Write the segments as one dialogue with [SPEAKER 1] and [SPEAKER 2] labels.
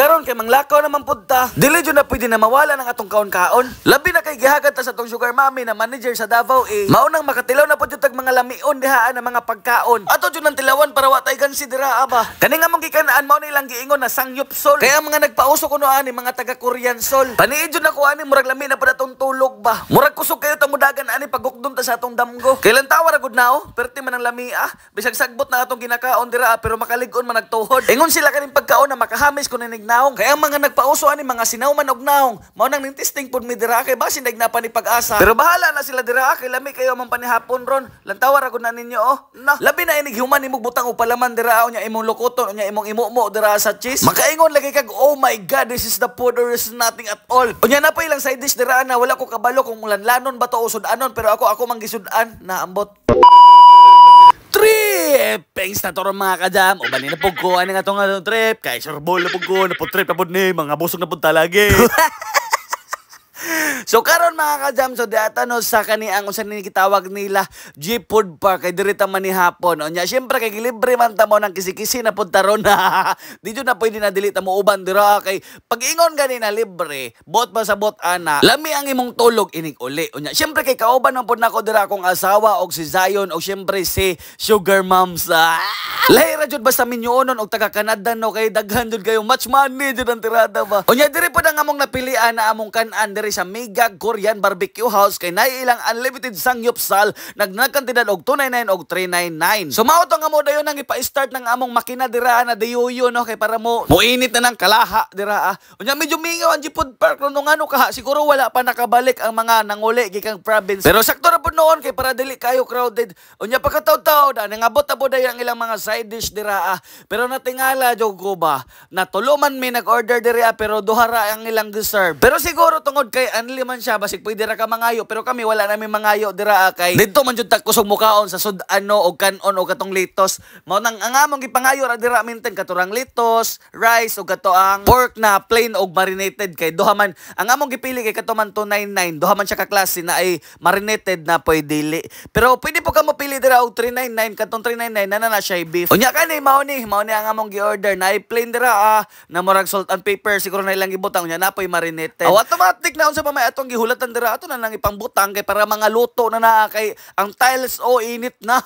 [SPEAKER 1] Karon kay manglakaw naman punta, dili jud na pwede na mawala ng atong kaon-kaon. Labi na kay gihagat ta sa atong sugar mommy na manager sa Davao eh. Mao nang makatilaw na pud tag mga lamion dihaan ng mga pagkaon. Ato jud nang tilawan para watay gansidera aba. Kani nga mong gikanaan mao nilang giingon na sangyup sol. Kaya mga nagpauso kuno ani mga taga Korean sol. Paniid jud na ani murag lami na pud atong tulog ba. Murag kusog kayo tamudagan ani pagukdom ta sa atong damgo. Kailan tawar gud nao? Perti man ang lami ah. Bisag sagbot na atong ginakaon dira ah, pero makaligon man nagtuhod. Ingon sila kaning pagkaon na makahamis kun naong kay ang mga nagpauso ani mga sinawman og naong mao nang ning testing pud mi dira kay basin na pag-asa. Pero bahala na sila dira kay lami kayo man panihapon ron. Lantawa ra gud na ninyo oh. Na. Labi na inig human imong butang og palaman dira nya imong lokoton nya imong imumo dira sa cheese. Makaingon lagi kag oh my god this is the food or is nothing at all. Unya na pa ilang side dish dira na wala ko kabalo kung ulanlanon ba to usod anon pero ako ako man an na ambot. 3 trip! Pengsta to mga kadam, uban na po ko, ano nga tong trip, kay bol na po ko, na po trip na po ni, mga busog na po talagi. so karon mga ka-jam, so data no sa kani ang usan ni gitawag nila Jeep Food Park kay diri man ni hapon. Unya syempre kay libre man ta mo nang kisikisi na pud taron. Di na pwede na dili ta mo uban dira kay pag ingon gani na libre, bot ba sa bot ana. Lami ang imong tulog inig uli. Unya syempre kay kauban man pud nako dira akong asawa og si Zion og syempre si Sugar Moms. Ah! Lahira jud basta minyoonon og taga Canada no kay daghan jud kayo much money jud ang tirada ba. Unya diri pa ang among napilian na among kanan diri diri sa Mega Korean Barbecue House kay naiilang ilang unlimited sangyupsal nagnagkantidad og 299 og 399. So mao nga mo dayon ang ipa-start ng among makina dira na dayuyo no kay para mo muinit na ng kalaha dira ah. Unya medyo mingaw ang Jipod Park no ngano kaha siguro wala pa nakabalik ang mga nanguli gikang province. Pero sakto ra pud noon kay para dili kayo crowded. Unya pagkataw-taw na nangabot abot dayon ang ilang mga side dish dira ah. Pero natingala jog ko ba na mi nag-order dira ah, pero duha ra ang ilang dessert. Pero siguro tungod kay kay anli man siya basig pwede ra ka mangayo pero kami wala namin mangayo dira ah, kay didto man jud ta kusog mukaon sa sud ano og kanon og katong litos mao nang ang among gipangayo ra dira minten katurang litos rice og kato ang pork na plain og marinated kay duha man ang among gipili kay kato man 299 duha man siya ka klase na ay marinated na pwede dili pero pwede po ka mo pili dira og 399 katong 399 nana na siya eh, beef unya kani mao ni mao ni ang among gi-order na ay plain dira ah, na murag salt and pepper siguro na ilang gibutang nya na poy marinated oh, automatic na unsa pa may atong gihulatan dira ato na nang ipangbutang kay para mga luto na na kay ang tiles o oh, init na.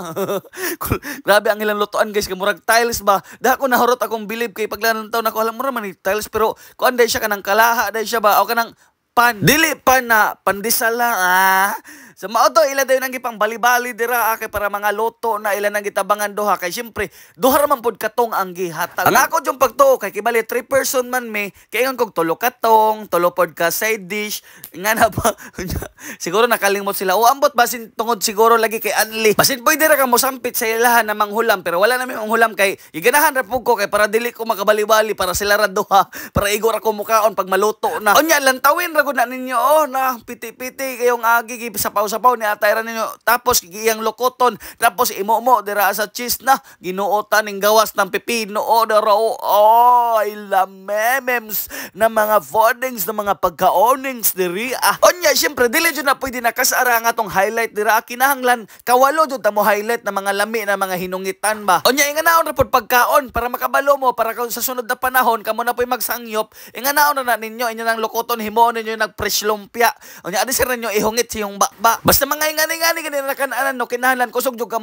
[SPEAKER 1] Grabe ang ilang lutoan guys kay murag tiles ba. Dako na horot akong bilib kay paglanantaw na nako alam mo man tiles pero kuan dai siya kanang kalaha dai siya ba o kanang pan. Dili pan na pandisala lang ah. So mao ila dayon ang gipang balibali dira akay para mga loto na ila nang gitabangan duha kay syempre duha ra man pod katong ang gihatag. Ang ako jung pagtuo kay kibali 3 person man me kay ang kog tulo katong, tulo pod ka side dish nga na ba. siguro nakalimot sila. O ambot basin tungod siguro lagi kay Anli. Basin boy dira ka mosampit sa ilahan na manghulam pero wala na ang hulam kay iganahan ra pug ko kay para dili ko makabalibali para sila ra duha para igor ako mukaon pag maluto na. Onya lantawin ra gud na ninyo oh na piti-piti kayong agi sa pa sapaw-sapaw ni atayran ninyo tapos giyang lokoton tapos imo-mo dira sa cheese na ginuotan ng gawas ng pepino. o dara o oh, ilamemems na mga fordings na mga pagkaonings diri ah onya syempre dili jud na pwede nakasara nga tong highlight dira ah, kinahanglan kawalo jud ta mo highlight na mga lami na mga hinungitan ba onya inga naon rapod pagkaon para makabalo mo para kaun sa sunod na panahon kamo na poy magsangyop inga naon na, na ninyo inyo nang lokoton himo ninyo nagpresh lumpia onya adi sir ninyo ihungit siyong bakba mukha. Basta mga ingani-ngani ganina na kanaanan no, kinahanglan kusog jud ka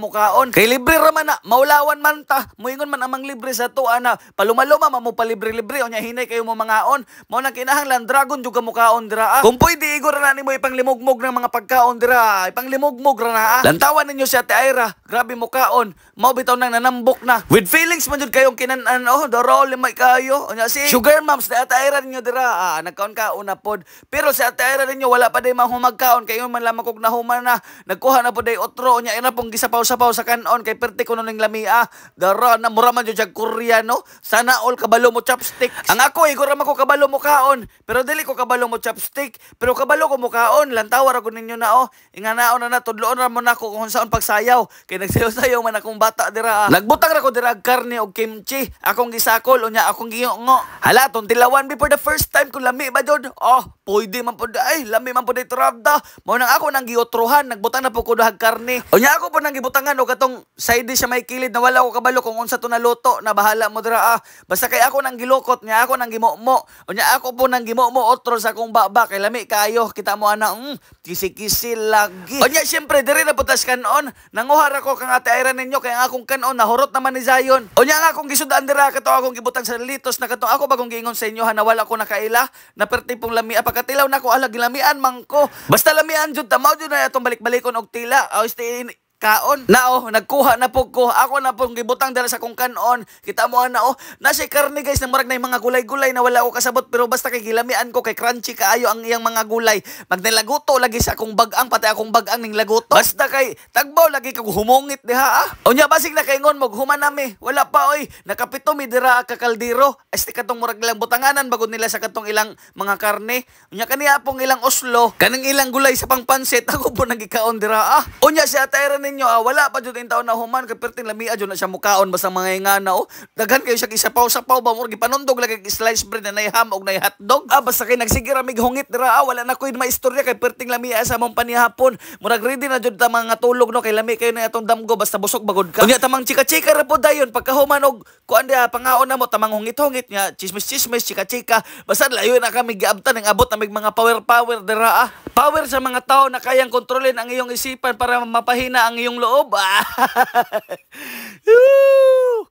[SPEAKER 1] Kay libre ra man na, maulawan man ta, muingon man amang libre sa tuwa na, palumaluma mamu pa libre libre o nya hinay kayo mo mangaon. Mao na kinahanglan dragon jud ka dira. Ah. Kung pwede igor na nimo ipanglimugmog ng mga pagkaon dira, ah. ipanglimugmog ra na. Ah. Lantawan ninyo si Ate Ira, grabe mukaon. mao bitaw nang nanambok na. With feelings man jud kayong kinan-an oh, role limay kayo. Unya si Sugar Moms na Ate Ira ninyo dira, ah, nagkaon ka una pod. Pero si Ate Ira ninyo wala pa day mahumagkaon kayo man lamang og nahuman na nagkuha na po pud otro nya ina pong gisapaw-sapaw sa kanon kay perti kuno ning lamia dara na mura man jud koreano sana all kabalo mo chopstick ang ako eh, igura man ko kabalo mo kaon pero dili ko kabalo mo chopstick pero kabalo ko mo kaon ra ko ninyo na oh inga naon oh, na na ra mo nako ko kung saon pagsayaw kay nagsayaw-sayaw man akong bata dira ah. nagbutang ra ko dira karne og kimchi akong gisakol unya akong gingo hala tong before the first time ko lami ba jud oh pwede man pud ay lami man pud ay trabda mo nang ako nang giotruhan, nagbutang na po ko dahag karne. O niya ako po nang gibutangan o katong side dish may kilid na wala ko kabalo kung unsa to na luto na bahala mo dira ah. Basta kay ako nang gilukot niya ako nang gimomo. O niya ako po nang gimomo otro sa kong baba kay lami kayo kita mo ana mm, kisi-kisi lagi. O niya syempre diri na putas kanon nanguhar ako kang ate Ira ninyo kay ang akong kanon nahurot naman ni Zion. O niya nga akong gisudaan dira kato akong gibutang sa litos na kato ako bagong giingon sa inyo hanawala ko nakaila na pertipong lami apakatilaw ah, na ko ala gilamian mangko. Basta lamian jud ta na itong balik-balikon og tila. Oh, stay in, kaon. na Nao, nagkuha na po ko. Ako na po gibutang dala sa kong kanon. Kita mo ana oh. Na si karne guys, namurag na yung mga gulay-gulay na wala ko kasabot pero basta kay gilamian ko kay crunchy kaayo ang iyang mga gulay. Magnalaguto lagi sa akong bagang pati akong bagang ning laguto. Basta kay tagbaw lagi kag humungit diha ah. Unya basig na kay ngon mog humanami. Wala pa oy. Nakapito mi dira ka kaldero. Este katong murag lang butanganan bagod nila sa katong ilang mga karne. Unya kaniya pong ilang oslo, kanang ilang gulay sa pangpansit ako po nagikaon dira ah. Unya si atay ninyo ah, wala pa jud intaw na human kay perting lamia jud na siya mukaon basta mga ingana oh. Daghan kayo siya gisapaw-sapaw ba mo gipanundog lagi slice bread na naiham og nay hotdog. Ah basta kay nagsigira mig hungit dira ah, wala na koy maistorya kay perting lamia sa mong panihapon. Murag ready na jud ta mga tulog no kay lami kayo na atong damgo basta busog bagod ka. Unya tamang chika-chika ra pod dayon pagkahuman og kuan dia pangaon na mo tamang hungit-hungit nga chismis-chismis chika-chika. Basta layo na kami giabtan ang abot na mig mga power-power dira ah. Power sa mga tao na kayang kontrolin ang iyong isipan para mapahina ang iyong loob. Ah.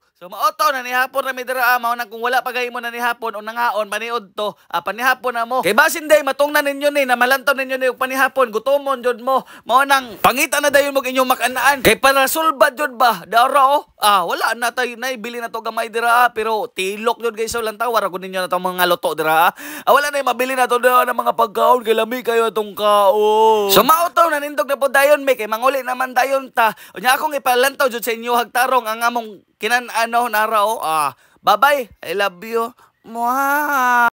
[SPEAKER 1] So maoto na ni hapon na mi dira amaw ah, na kung wala pagay mo na ni hapon o nangaon maniud to apan ah, ni na mo. Kay basin day matungnan ninyo ni na malantaw ninyo ni panihapon gutomon jud mo. Mao nang pangita na dayon mo inyong makanaan. Kay para sulba jud ba dara o. Oh. Ah wala na tay nay bili na to gamay dira ah. pero tilok jud guys so lantaw ra kun ninyo na tong mga luto dira. Ah wala na mabili na to dira ng mga pagkaon kay lami kayo atong kaon. So maoto na nindog na po dayon mi kay manguli naman dayon ta. Unya akong ipalantaw jud sa inyo hagtarong ang among Kinan-ano na raw. Ah, bye-bye. I love you. Mwah!